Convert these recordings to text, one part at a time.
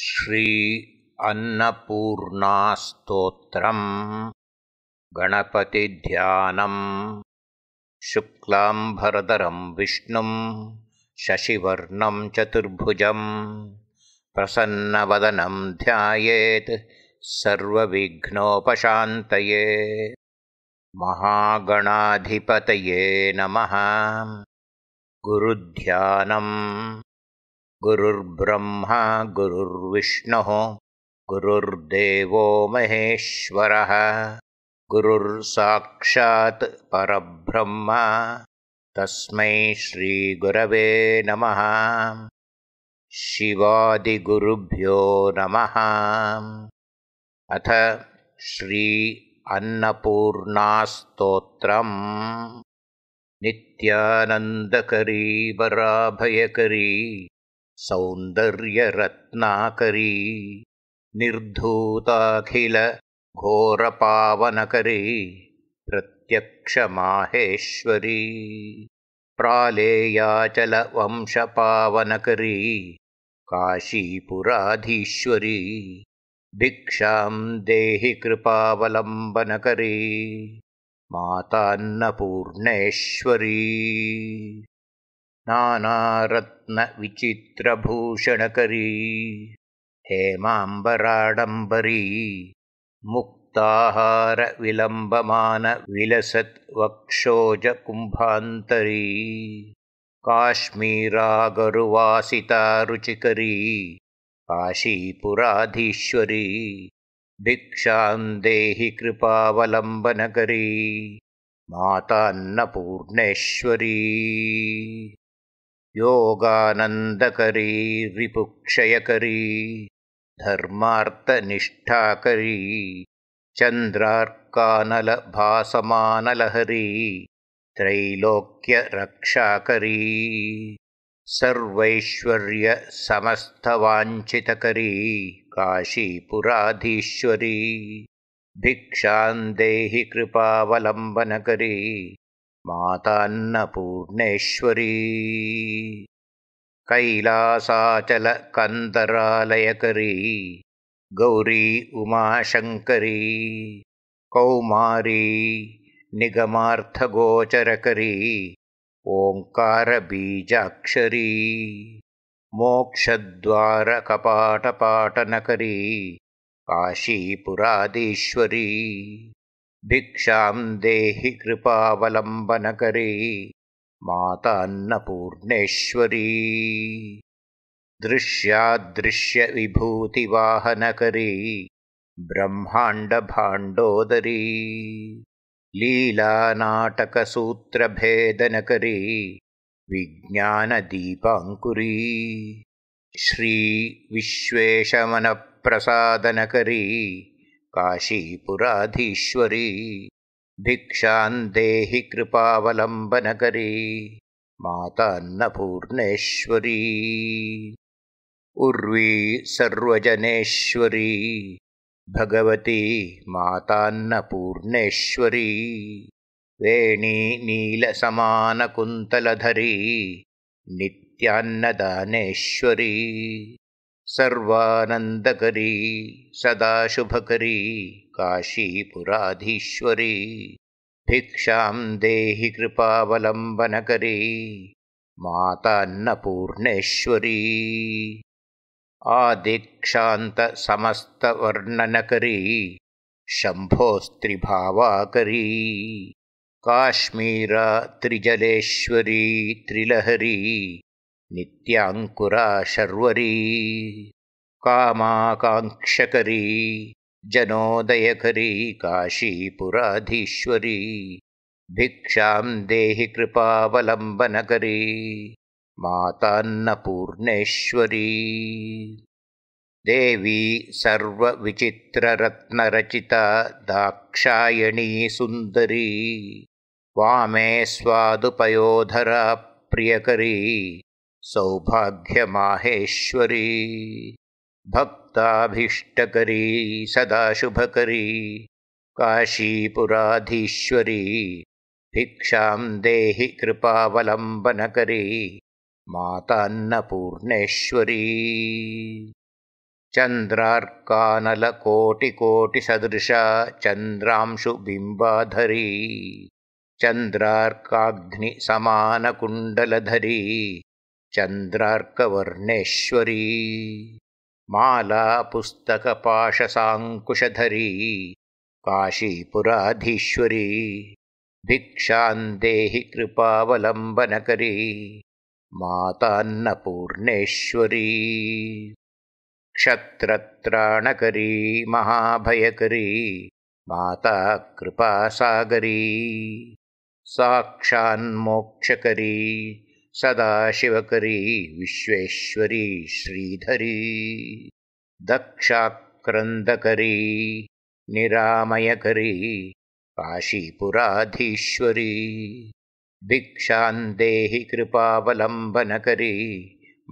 श्री अन्नपूर्णास्तोत्रम् गणपतिध्यानम् शुक्लाम्भरदरं विष्णुं शशिवर्णं चतुर्भुजम् प्रसन्नवदनं ध्यायेत् सर्वविघ्नोपशान्तये महागणाधिपतये नमः गुरुध्यानम् गुरुर्ब्रह्मा गुरुर्विष्णुः गुरुर्देवो महेश्वरः गुरुर्साक्षात् परब्रह्म तस्मै श्रीगुरवे नमः शिवादिगुरुभ्यो नमः अथ श्री अन्नपूर्णास्तोत्रम् नित्यानन्दकरी वराभयकरी सौन्दर्यरत्नाकरी निर्धूताखिलघोरपावनकरी प्रत्यक्षमाहेश्वरी प्रालेयाचलवंशपावनकरी काशीपुराधीश्वरी भिक्षां देहि कृपावलम्बनकरी मातान्नपूर्णेश्वरी नानारत्नविचित्रभूषणकरी हेमाम्बराडम्बरी मुक्ताहार काश्मीरागरुवासिता रुचिकरी काशीपुराधीश्वरी भिक्षान्देहि कृपावलम्बनकरी मातान्नपूर्णेश्वरी योगानन्दकरी रिपुक्षयकरी धर्मार्थनिष्ठाकरी चन्द्रार्कानलभासमानलहरी त्रैलोक्यरक्षाकरी सर्वैश्वर्यसमस्तवाञ्छितकरी काशीपुराधीश्वरी भिक्षान्देहि कृपावलम्बनकरी मातान्नपूर्णेश्वरी कैलासाचलकन्दरालयकरी गौरी उमाशङ्करी कौमारी निगमार्थगोचरकरी ओङ्कारबीजाक्षरी मोक्षद्वारकपाटपाटनकरी काशीपुरादीश्वरी भिक्षां देहि कृपावलम्बनकरी मातान्नपूर्णेश्वरी दृश्याद्दृश्यविभूतिवाहनकरी ब्रह्माण्डभाण्डोदरी लीलानाटकसूत्रभेदनकरी विज्ञानदीपाङ्कुरी श्रीविश्वेशमनप्रसादनकरी काशीपुराधीश्वरी भिक्षां देहि कृपावलम्बनकरी मातान्नपूर्णेश्वरी उर्वी सर्वजनेश्वरी भगवती मातान्नपूर्णेश्वरी वेणी नीलसमानकुन्तलधरी नित्यान्नदानेश्वरी सर्वानन्दकरी सदाशुभकरी काशीपुराधीश्वरी भिक्षां देहि कृपावलम्बनकरी मातान्नपूर्णेश्वरी आदिक्षान्तसमस्तवर्णनकरी शम्भोस्त्रिभावाकरी काश्मीरा त्रिजलेश्वरी त्रिलहरी नित्याङ्कुरा शर्वरी कामाकाङ्क्षकरी जनोदयकरी काशीपुराधीश्वरी भिक्षां देहि कृपावलम्बनकरी मातान्नपूर्णेश्वरी देवी सर्वविचित्ररत्नरचिता दाक्षायणी सुन्दरी वामे स्वादुपयोधरा प्रियकरी सौभाग्यमाहेश्वरी भक्ताभीष्टकरी सदाशुभकरी काशीपुराधीश्वरी भिक्षां देहि कृपावलम्बनकरी मातान्नपूर्णेश्वरी चन्द्रार्कानलकोटिकोटिसदृशा चन्द्रांशुबिम्बाधरी चन्द्रार्काग्नि चन्द्रार्कवर्णेश्वरी मालापुस्तकपाशसाङ्कुशधरी काशीपुराधीश्वरी भिक्षान् देहि कृपावलम्बनकरी मातान्नपूर्णेश्वरी क्षत्रत्राणकरी महाभयकरी माता कृपासागरी साक्षान्मोक्षकरी सदाशिवकरी विश्वेश्वरी श्रीधरी दक्षाक्रन्दकरी निरामयकरी काशीपुराधीश्वरी भिक्षान्देहि कृपावलम्बनकरी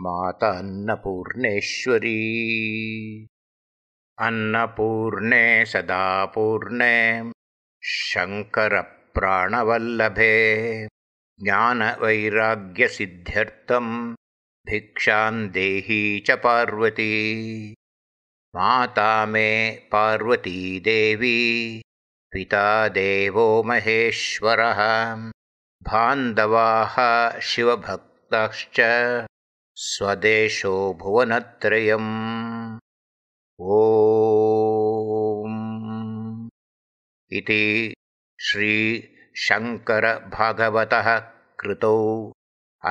मातान्नपूर्णेश्वरी अन्नपूर्णे सदा पूर्णे शङ्करप्राणवल्लभे ज्ञानवैराग्यसिद्ध्यर्थं भिक्षां देही च पार्वती माता मे पार्वती देवी पिता देवो महेश्वरः भान्धवाः शिवभक्ताश्च स्वदेशो भुवनत्रयम् ओ इति श्री शङ्करभगवतः कृतौ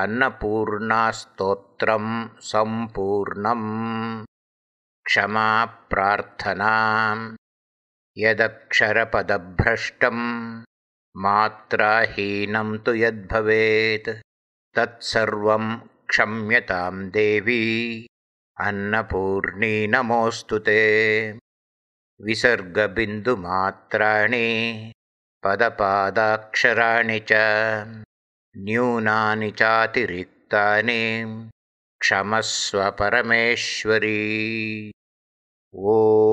अन्नपूर्णा अन्नपूर्णास्तोत्रं सम्पूर्णम् क्षमा प्रार्थना यदक्षरपदभ्रष्टम् मात्राहीनम् तु यद्भवेत् तत्सर्वं क्षम्यताम् देवी अन्नपूर्णी नमोऽस्तु ते विसर्गबिन्दुमात्राणि पदपादाक्षराणि च न्यूनानि चातिरिक्तानि क्षमस्व परमेश्वरी ओ